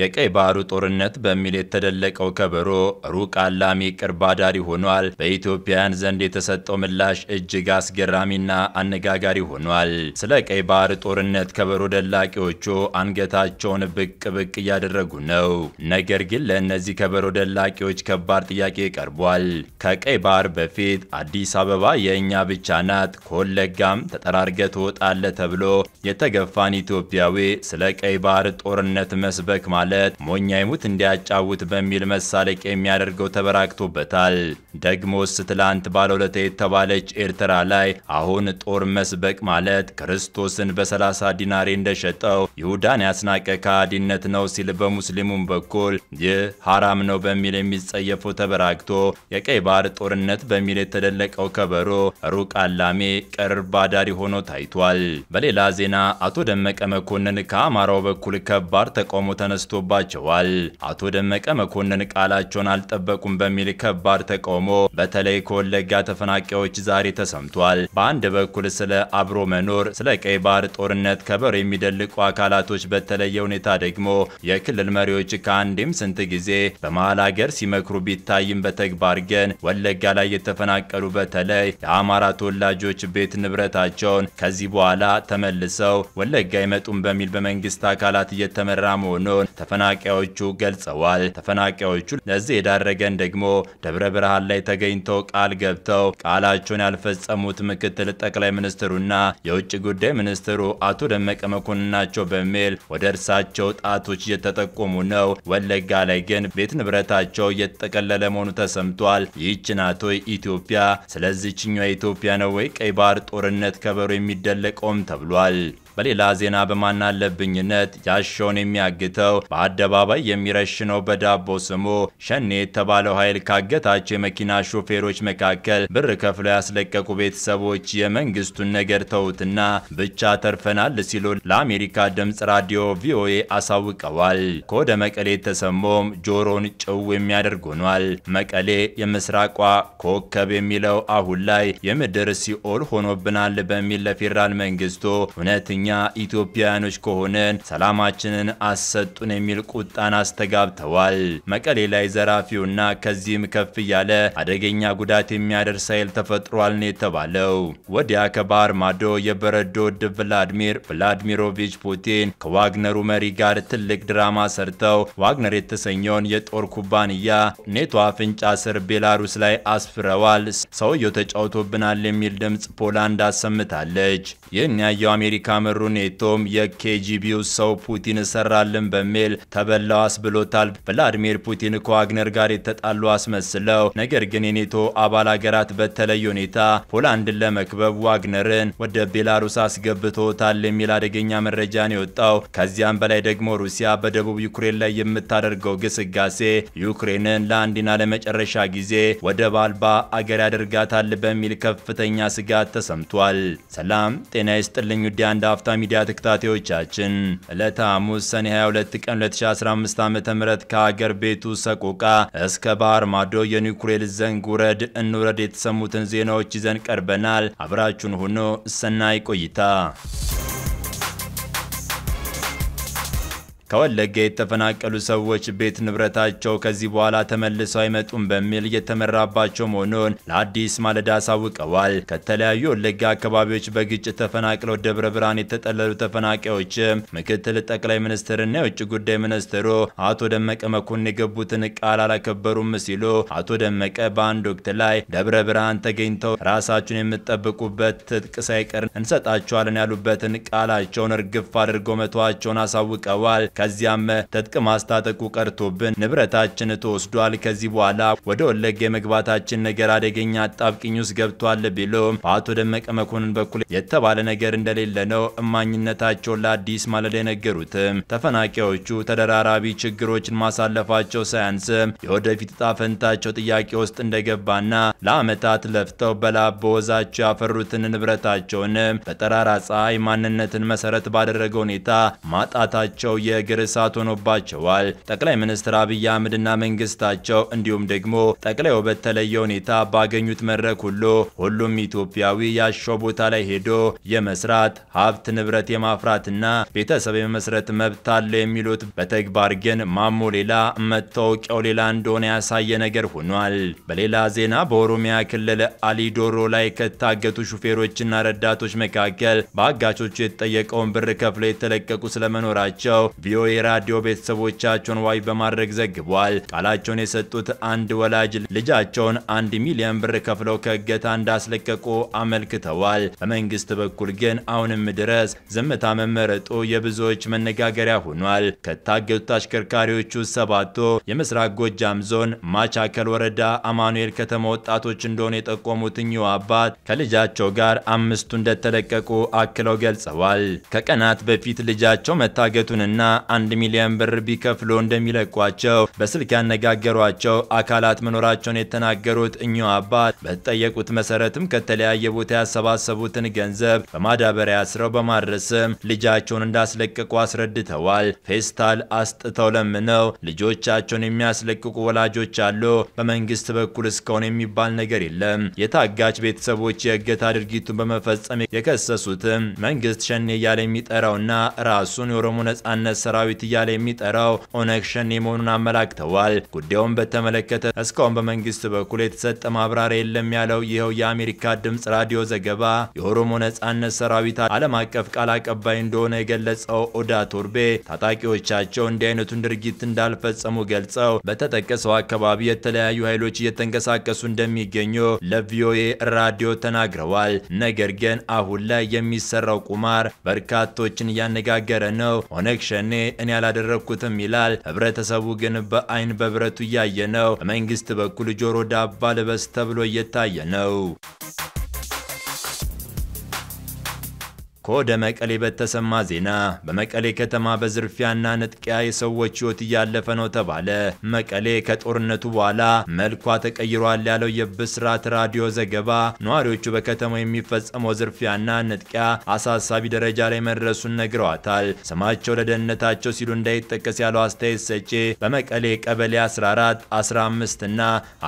የቀይ ባህሩ ጦርነት በሚል የተደለቀው ከበሮ ሩቅ አላሚ ቅርብ አዳሪ ሆኗል። በኢትዮጵያውያን ዘንድ የተሰጠው ምላሽ እጅግ አስገራሚና አነጋጋሪ ሆኗል። ስለ ቀይ ባህር ጦርነት ከበሮ ደላቂዎቹ አንገታቸውን ብቅ ብቅ እያደረጉ ነው። ነገር ግን ለእነዚህ ከበሮ ደላቂዎች ከባድ ጥያቄ ቀርቧል። ከቀይ ባህር በፊት አዲስ አበባ የእኛ ብቻ ናት፣ ከወለጋም ተጠራርገ ትወጣለ ተብሎ የተገፋን ኢትዮጵያዊ ስለ ቀይ ባህር ጦርነት መስበክ በማለት ሞኛ ይሙት እንዲያጫውት በሚል መሳለቅ የሚያደርገው ተበራክቶበታል። ደግሞስ ትላንት ባለሁለት የተባለች ኤርትራ ላይ አሁን ጦር መስበቅ ማለት ክርስቶስን በሰላሳ ዲናሬ እንደሸጠው ይሁዳን ያስናቀ ከሃዲነት ነው ሲል በሙስሊሙም በኩል ይህ ሐራም ነው በሚል የሚጸየፈው ተበራክቶ የቀይ ባህር ጦርነት በሚል የተደለቀው ከበሮ ሩቅ አላሜ ቅርብ አዳሪ ሆኖ ታይቷል። በሌላ ዜና አቶ ደመቀ መኮንን ከአማራው በኩል ከባድ ተቃውሞ ተነስቶ ተከፍቶባቸዋል። አቶ ደመቀ መኮንን ቃላቸውን አልጠበቁም በሚል ከባድ ተቃውሞ በተለይ ከወለጋ ተፈናቃዮች ዛሬ ተሰምቷል። በአንድ በኩል ስለ አብሮ መኖር፣ ስለ ቀይ ባህር ጦርነት ከበር የሚደልቁ አካላቶች፣ በተለየ ሁኔታ ደግሞ የክልል መሪዎች ከአንዴም ስንት ጊዜ በመሀል ሀገር ሲመክሩ ቢታይም በተግባር ግን ወለጋ ላይ የተፈናቀሉ በተለይ የአማራ ተወላጆች ቤት ንብረታቸውን ከዚህ በኋላ ተመልሰው ወለጋ አይመጡም በሚል በመንግስት አካላት እየተመራ መሆኑን ተፈናቃዮቹ ገልጸዋል። ተፈናቃዮቹ ለዚህ የዳረገን ደግሞ ደብረ ብርሃን ላይ ተገኝተው ቃል ገብተው ቃላቸውን ያልፈጸሙት ምክትል ጠቅላይ ሚኒስትሩና የውጭ ጉዳይ ሚኒስትሩ አቶ ደመቀ መኮንን ናቸው በሚል ወደ እርሳቸው ጣቶች እየተጠቆሙ ነው። ወለጋ ላይ ግን ቤት ንብረታቸው እየተጠቀለለ መሆኑ ተሰምቷል። ይህች ናቶ ኢትዮጵያ። ስለዚችኛዋ ኢትዮጵያ ነው ወይ ቀይ ባህር ጦርነት ከበሮ የሚደለቀውም ተብሏል። በሌላ ዜና በማናለብኝነት ያሻውን የሚያግተው በአደባባይ የሚረሽነው በዳቦ ስሙ ሸኔ የተባለው ኃይል ካገታቸው የመኪና ሾፌሮች መካከል ብር ከፍሎ ያስለቀቁ ቤተሰቦች የመንግስቱን ነገር ተውትና ብቻ ተርፈናል ሲሉ ለአሜሪካ ድምፅ ራዲዮ ቪኦኤ አሳውቀዋል። ከወደ መቀሌ የተሰማውም ጆሮን ጭው የሚያደርግ ሆኗል። መቀሌ የምስራቋ ኮከብ የሚለው አሁን ላይ የምድር ሲኦል ሆኖብናል በሚል ለፌዴራል መንግስቱ እውነተኛ እኛ ኢትዮጵያውያኖች ከሆነን ሰላማችንን አሰጡን የሚል ቁጣን አስተጋብተዋል። መቀሌ ላይ ዘራፊውና ከዚህም ከፍ እያለ አደገኛ ጉዳት የሚያደርስ ኃይል ተፈጥሯል ነው የተባለው። ወዲያ ከባህር ማዶ የበረዶ ወደብ ቭላድሚር ቭላድሚሮቪች ፑቲን ከዋግነሩ መሪ ጋር ትልቅ ድራማ ሰርተው ዋግነር የተሰኘውን የጦር ኩባንያ ኔቶ አፍንጫ ስር ቤላሩስ ላይ አስፍረዋል። ሰውየው ተጫውቶብናል የሚል ድምፅ ፖላንድ አሰምታለች። ይህን ያየው አሜሪካ ኔቶም የኬጂቢው ሰው ፑቲን እሰራልን በሚል ተበላው አስብሎታል። ቭላድሚር ፑቲን ከዋግነር ጋር የተጣሉ አስመስለው፣ ነገር ግን የኔቶ አባል ሀገራት በተለየ ሁኔታ ፖላንድን ለመክበብ ዋግነርን ወደ ቤላሩስ አስገብቶታል የሚል አደገኛ መረጃ ነው የወጣው። ከዚያም በላይ ደግሞ ሩሲያ በደቡብ ዩክሬን ላይ የምታደርገው ግስጋሴ ዩክሬንን ለአንድና ለመጨረሻ ጊዜ ወደብ አልባ አገር ያደርጋታል በሚል ከፍተኛ ስጋት ተሰምቷል። ሰላም ጤና ይስጥልኝ ውዲያ የአፍታ ሚዲያ ተከታታዮቻችን ዕለተ ሐሙስ ሰኔ 22 ቀን 2015 ዓ.ም ከሀገር ቤቱ ሰቆቃ እስከ ባህር ማዶ የኒኩሌር ዘንግ ውረድ እንውረድ የተሰሙትን ዜናዎች ይዘን ቀርበናል። አብራችሁን ሆኖ ሰናይ ቆይታ ከወለጋ የተፈናቀሉ ሰዎች ቤት ንብረታቸው ከዚህ በኋላ ተመልሰው አይመጡም በሚል እየተመራባቸው መሆኑን ለአዲስ ማለዳ አሳውቀዋል። ከተለያዩ ወለጋ አካባቢዎች በግጭት ተፈናቅለው ደብረ ብርሃን የተጠለሉ ተፈናቃዮች ምክትል ጠቅላይ ሚኒስትርና የውጭ ጉዳይ ሚኒስትሩ አቶ ደመቀ መኮንን የገቡትን ቃል አላከበሩም ሲሉ አቶ ደመቀ በአንድ ወቅት ላይ ደብረ ብርሃን ተገኝተው ራሳችሁን የምትጠብቁበት ትጥቅ ሳይቀር እንሰጣቸዋለን ያሉበትን ቃላቸውን እርግፍ አድርገው መተዋቸውን አሳውቀዋል። ከዚያም ትጥቅ ማስታጠቁ ቀርቶብን ንብረታችን ተወስዷል። ከዚህ በኋላ ወደ ወለጋ የመግባታችን ነገር አደገኛ አጣብቅኝ ውስጥ ገብቷል ቢሎ በአቶ ደመቀ መኮንን በኩል የተባለ ነገር እንደሌለ ነው እማኝነታቸውን ለአዲስ ማለዳ የነገሩትም። ተፈናቃዮቹ ተደራራቢ ችግሮችን ማሳለፋቸው ሳያንስም የወደፊት ዕጣ ፈንታቸው ጥያቄ ውስጥ እንደገባና ለአመታት ለፍተው በላብ በወዛቸው ያፈሩትን ንብረታቸውን በጠራራ ፀሐይ ማንነትን መሰረት ባደረገ ሁኔታ ማጣታቸው የገ ግርግር እሳት ሆኖባቸዋል። ጠቅላይ ሚኒስትር አብይ አህመድና መንግስታቸው እንዲሁም ደግሞ ጠቅላዩ በተለየ ሁኔታ ባገኙት መድረክ ሁሉ ሁሉም ኢትዮጵያዊ ያሻው ቦታ ላይ ሄዶ የመስራት ሀብት ንብረት የማፍራትና ቤተሰብ የመስረት መብት አለ የሚሉት በተግባር ግን ማሞ ሌላ መታወቂያው ሌላ እንደሆነ ያሳየ ነገር ሆኗል። በሌላ ዜና በኦሮሚያ ክልል አሊዶሮ ላይ ከታገቱ ሹፌሮችና ረዳቶች መካከል በአጋቾቹ የተጠየቀውን ብር ከፍለው የተለቀቁ ስለመኖራቸው ቪዮ ቪኦኤ ራዲዮ ቤተሰቦቻቸውን ዋይ በማድረግ ዘግቧል። ቃላቸውን የሰጡት አንድ ወላጅ ልጃቸውን አንድ ሚሊዮን ብር ከፍለው ከእገታ እንዳስለቀቁ አመልክተዋል። በመንግስት በኩል ግን አሁንም ድረስ ዝምታ መመረጡ የብዙዎች መነጋገሪያ ሆኗል። ከታገቱት አሽከርካሪዎቹ ሰባቱ የምስራቅ ጎጃም ዞን ማቻከል ወረዳ አማኑኤል ከተማ ወጣቶች እንደሆኑ የጠቆሙት እኚሁ አባት ከልጃቸው ጋር አምስቱ እንደተለቀቁ አክለው ገልጸዋል። ከቀናት በፊት ልጃቸው መታገቱንና 1 ሚሊዮን ብር ቢከፍሉ እንደሚለቋቸው በስልክ ያነጋገሯቸው አካላት መኖራቸውን የተናገሩት እኚሁ አባት በተጠየቁት መሰረትም ከተለያየ ቦታ ያሰባሰቡትን ገንዘብ በማዳበሪያ አስረው በማድረስም ልጃቸውን እንዳስለቅቁ አስረድተዋል። ፌስታል አስጥተው ለምነው ልጆቻቸውን የሚያስለቅቁ ወላጆች አሉ። በመንግስት በኩል እስካሁን የሚባል ነገር የለም። የታጋች ቤተሰቦች የእገታ ድርጊቱን በመፈጸም የከሰሱትም መንግስት ሸኔ እያለ የሚጠራውና ራሱን የኦሮሞ ነጻነት ሰራዊት እያለ የሚጠራው ኦነግ ሸኔ መሆኑን አመላክተዋል። ጉዳዩን በተመለከተ እስካሁን በመንግስት በኩል የተሰጠ ማብራሪያ የለም ያለው ይኸው የአሜሪካ ድምፅ ራዲዮ ዘገባ የኦሮሞ ነጻነት ሰራዊት ዓለም አቀፍ ቃል አቀባይ እንደሆነ የገለጸው ኦዳ ቶርቤ ታጣቂዎቻቸው እንዲህ አይነቱን ድርጊት እንዳልፈጸሙ ገልጸው በተጠቀሰው አካባቢ የተለያዩ ኃይሎች እየተንቀሳቀሱ እንደሚገኙ ለቪኦኤ ራዲዮ ተናግረዋል። ነገር ግን አሁን ላይ የሚሰራው ቁማር በርካቶችን እያነጋገረ ነው። ኦነግ ሸኔ እኔ አላደረግኩትም ይላል። ህብረተሰቡ ግን በአይን በብረቱ እያየ ነው። በመንግስት በኩል ጆሮ ዳባ ልበስ ተብሎ እየታየ ነው። ከወደ መቀሌ በተሰማ ዜና በመቀሌ ከተማ በዝርፊያና ንጥቂያ የሰዎች ሕይወት እያለፈ ነው ተባለ። መቀሌ ከጦርነቱ በኋላ መልኳ ተቀይሯል ያለው የብስራት ራዲዮ ዘገባ ነዋሪዎቹ በከተማው የሚፈጸመው ዝርፊያና ንጥቂያ አሳሳቢ ደረጃ ላይ መድረሱን ነግረዋታል። ስማቸው ለደህንነታቸው ሲሉ እንዳይጠቀስ ያለው አስተያየት ሰጪ በመቀሌ ቀበሌ 14፣ 15 እና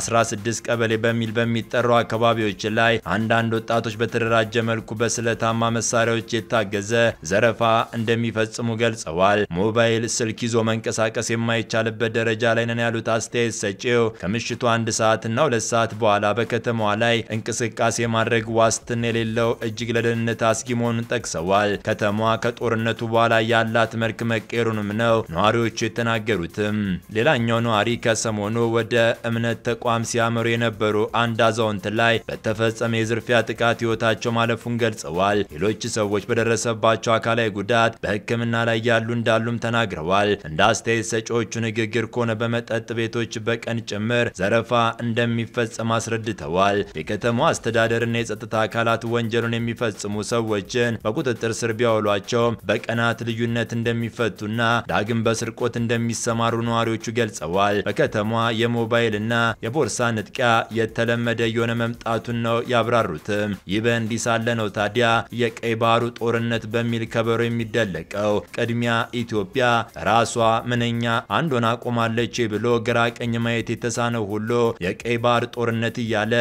16 ቀበሌ በሚል በሚጠሩ አካባቢዎች ላይ አንዳንድ ወጣቶች በተደራጀ መልኩ በስለታማ መሳሪያ በታጣቂዎች የታገዘ ዘረፋ እንደሚፈጽሙ ገልጸዋል። ሞባይል ስልክ ይዞ መንቀሳቀስ የማይቻልበት ደረጃ ላይ ነን ያሉት አስተያየት ሰጪው ከምሽቱ አንድ ሰዓትና ሁለት ሰዓት በኋላ በከተማዋ ላይ እንቅስቃሴ ማድረግ ዋስትና የሌለው እጅግ ለደህንነት አስጊ መሆኑን ጠቅሰዋል። ከተማዋ ከጦርነቱ በኋላ ያላት መልክ መቀየሩንም ነው ነዋሪዎቹ የተናገሩትም። ሌላኛው ነዋሪ ከሰሞኑ ወደ እምነት ተቋም ሲያመሩ የነበሩ አንድ አዛውንት ላይ በተፈጸመ የዝርፊያ ጥቃት ሕይወታቸው ማለፉን ገልጸዋል። ሌሎች ሰው ሰዎች በደረሰባቸው አካላዊ ጉዳት በሕክምና ላይ ያሉ እንዳሉም ተናግረዋል። እንደ አስተያየት ሰጪዎቹ ንግግር ከሆነ በመጠጥ ቤቶች በቀን ጭምር ዘረፋ እንደሚፈጸም አስረድተዋል። የከተማው አስተዳደርና የጸጥታ አካላት ወንጀሉን የሚፈጽሙ ሰዎችን በቁጥጥር ስር ቢያውሏቸውም በቀናት ልዩነት እንደሚፈቱና ዳግም በስርቆት እንደሚሰማሩ ነዋሪዎቹ ገልጸዋል። በከተማዋ የሞባይልና የቦርሳ ንጥቂያ የተለመደ የሆነ መምጣቱን ነው ያብራሩትም። ይህ በእንዲህ ሳለ ነው ታዲያ የቀይ ባህር የግንባሩ ጦርነት በሚል ከበሮ የሚደለቀው ቅድሚያ ኢትዮጵያ ራሷ ምንኛ አንድ ሆና ቆማለች ብሎ ግራ ቀኝ ማየት የተሳነው ሁሉ የቀይ ባህር ጦርነት እያለ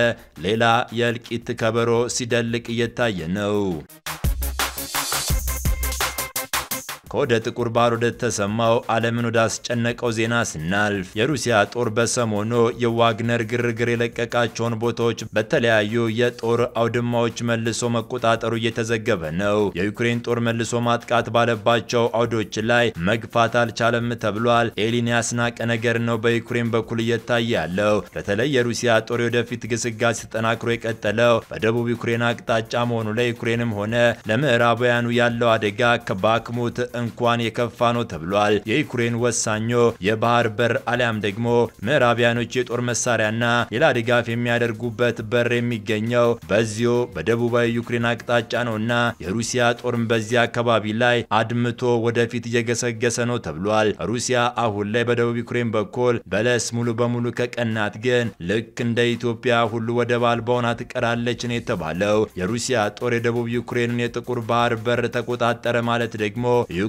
ሌላ የእልቂት ከበሮ ሲደልቅ እየታየ ነው። ከወደ ጥቁር ባህር ወደ ተሰማው ዓለምን አስጨነቀው ዜና ስናልፍ የሩሲያ ጦር በሰሞኑ የዋግነር ግርግር የለቀቃቸውን ቦታዎች በተለያዩ የጦር አውድማዎች መልሶ መቆጣጠሩ እየተዘገበ ነው። የዩክሬን ጦር መልሶ ማጥቃት ባለባቸው አውዶች ላይ መግፋት አልቻለም ተብሏል። ኤሊን ያስናቀ ነገር ነው በዩክሬን በኩል እየታየ ያለው። በተለይ የሩሲያ ጦር የወደፊት ግስጋሴ ተጠናክሮ የቀጠለው በደቡብ ዩክሬን አቅጣጫ መሆኑ ለዩክሬንም ሆነ ለምዕራባውያኑ ያለው አደጋ ከባክሙት እንኳን የከፋ ነው ተብሏል። የዩክሬን ወሳኞ የባህር በር አሊያም ደግሞ ምዕራቢያኖች የጦር መሳሪያና ሌላ ድጋፍ የሚያደርጉበት በር የሚገኘው በዚሁ በደቡባዊ ዩክሬን አቅጣጫ ነውና የሩሲያ ጦርም በዚህ አካባቢ ላይ አድምቶ ወደፊት እየገሰገሰ ነው ተብሏል። ሩሲያ አሁን ላይ በደቡብ ዩክሬን በኩል በለስ ሙሉ በሙሉ ከቀናት ግን ልክ እንደ ኢትዮጵያ ሁሉ ወደብ አልባ ትቀራለች ነው የተባለው። የሩሲያ ጦር የደቡብ ዩክሬንን የጥቁር ባህር በር ተቆጣጠረ ማለት ደግሞ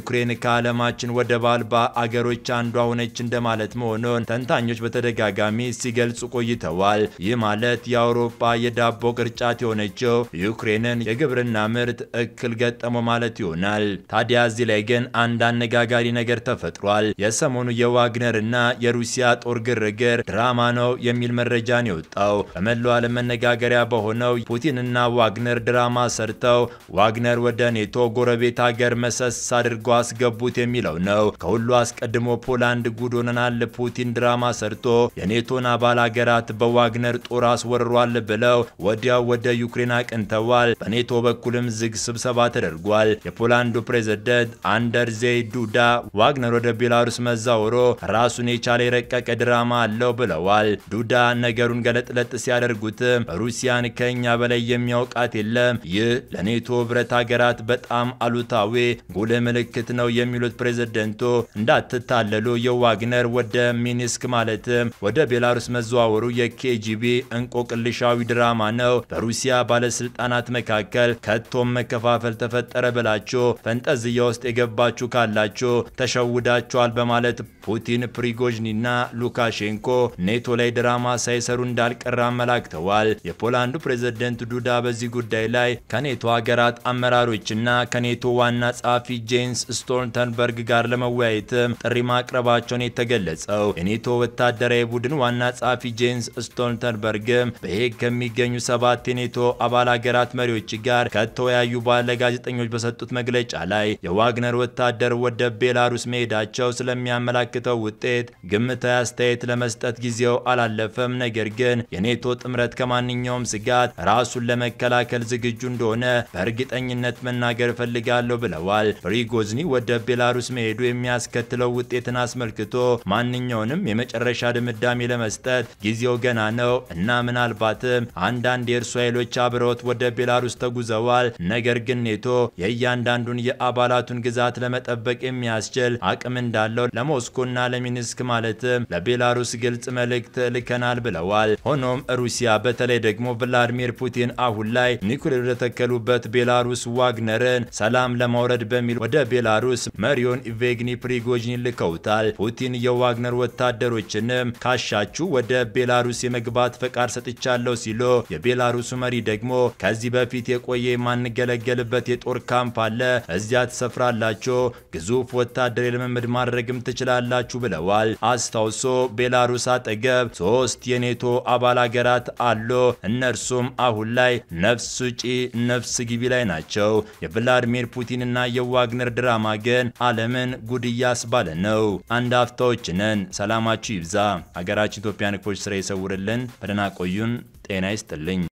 ዩክሬን ከዓለማችን ወደብ አልባ አገሮች አንዷ ሆነች እንደማለት መሆኑን ተንታኞች በተደጋጋሚ ሲገልጹ ቆይተዋል። ይህ ማለት የአውሮፓ የዳቦ ቅርጫት የሆነችው ዩክሬንን የግብርና ምርት እክል ገጠመው ማለት ይሆናል። ታዲያ እዚህ ላይ ግን አንድ አነጋጋሪ ነገር ተፈጥሯል። የሰሞኑ የዋግነርና የሩሲያ ጦር ግርግር ድራማ ነው የሚል መረጃን የወጣው በመላው ዓለም መነጋገሪያ በሆነው ፑቲንና ዋግነር ድራማ ሰርተው ዋግነር ወደ ኔቶ ጎረቤት ሀገር መሰስ አድርጓል አስገቡት የሚለው ነው። ከሁሉ አስቀድሞ ፖላንድ ጉድ ሆነናል፣ ፑቲን ድራማ ሰርቶ የኔቶን አባል አገራት በዋግነር ጦር አስወርሯል ብለው ወዲያው ወደ ዩክሬን አቅንተዋል። በኔቶ በኩልም ዝግ ስብሰባ ተደርጓል። የፖላንዱ ፕሬዝደንት አንደርዜይ ዱዳ ዋግነር ወደ ቤላሩስ መዛወሮ ራሱን የቻለ የረቀቀ ድራማ አለው ብለዋል። ዱዳ ነገሩን ገለጥለጥ ሲያደርጉትም ሩሲያን ከኛ በላይ የሚያውቃት የለም፣ ይህ ለኔቶ ህብረት ሀገራት በጣም አሉታዊ ጉልህ ምልክት ምልክት ነው የሚሉት ፕሬዝደንቱ እንዳትታለሉ የዋግነር ወደ ሚኒስክ ማለትም ወደ ቤላሩስ መዘዋወሩ የኬጂቢ እንቆቅልሻዊ ድራማ ነው። በሩሲያ ባለስልጣናት መካከል ከቶም መከፋፈል ተፈጠረ ብላችሁ ፈንጠዝያ ውስጥ የገባችሁ ካላችሁ ተሸውዳችኋል በማለት ፑቲን፣ ፕሪጎዥኒና ሉካሼንኮ ኔቶ ላይ ድራማ ሳይሰሩ እንዳልቀረ አመላክተዋል። የፖላንዱ ፕሬዝደንት ዱዳ በዚህ ጉዳይ ላይ ከኔቶ ሀገራት አመራሮችና ከኔቶ ዋና ጸሐፊ ጄንስ ስቶልተንበርግ ጋር ለመወያየትም ጥሪ ማቅረባቸውን የተገለጸው የኔቶ ወታደራዊ ቡድን ዋና ጸሐፊ ጄንስ ስቶልተንበርግም በሄግ ከሚገኙ ሰባት የኔቶ አባል ሀገራት መሪዎች ጋር ከተወያዩ ባለ ጋዜጠኞች በሰጡት መግለጫ ላይ የዋግነር ወታደር ወደ ቤላሩስ መሄዳቸው ስለሚያመላክተው ውጤት ግምታዊ አስተያየት ለመስጠት ጊዜው አላለፈም፣ ነገር ግን የኔቶ ጥምረት ከማንኛውም ስጋት ራሱን ለመከላከል ዝግጁ እንደሆነ በእርግጠኝነት መናገር እፈልጋለሁ ብለዋል። ፕሪጎዝ ግሮዝኒ ወደ ቤላሩስ መሄዱ የሚያስከትለው ውጤትን አስመልክቶ ማንኛውንም የመጨረሻ ድምዳሜ ለመስጠት ጊዜው ገና ነው እና ምናልባትም አንዳንድ የእርሱ ኃይሎች አብረውት ወደ ቤላሩስ ተጉዘዋል። ነገር ግን ኔቶ የእያንዳንዱን የአባላቱን ግዛት ለመጠበቅ የሚያስችል አቅም እንዳለው ለሞስኮና ለሚኒስክ ማለትም ለቤላሩስ ግልጽ መልእክት ልከናል ብለዋል። ሆኖም ሩሲያ በተለይ ደግሞ ቭላድሚር ፑቲን አሁን ላይ ኒኩሌር የተተከሉበት ቤላሩስ ዋግነርን ሰላም ለማውረድ በሚል ወደ ቤላሩስ መሪውን ኢቬግኒ ፕሪጎዥኒን ልከውታል። ፑቲን የዋግነር ወታደሮችንም ካሻችሁ ወደ ቤላሩስ የመግባት ፈቃድ ሰጥቻለሁ ሲሉ፣ የቤላሩሱ መሪ ደግሞ ከዚህ በፊት የቆየ የማንገለገልበት የጦር ካምፕ አለ፣ እዚያ ትሰፍራላችሁ፣ ግዙፍ ወታደር የልምምድ ማድረግም ትችላላችሁ ብለዋል። አስታውሶ ቤላሩስ አጠገብ ሶስት የኔቶ አባል ሀገራት አሉ። እነርሱም አሁን ላይ ነፍስ ውጪ ነፍስ ግቢ ላይ ናቸው። የቭላድሚር ፑቲንና የዋግነር ድራ ዓላማ ግን ዓለምን ጉድ እያስባለን ነው። አንድ አፍታዎች ነን። ሰላማችሁ ይብዛ። ሀገራችን ኢትዮጵያን ንግፎች ስራ ይሰውርልን። በደህና ቆዩን። ጤና ይስጥልኝ።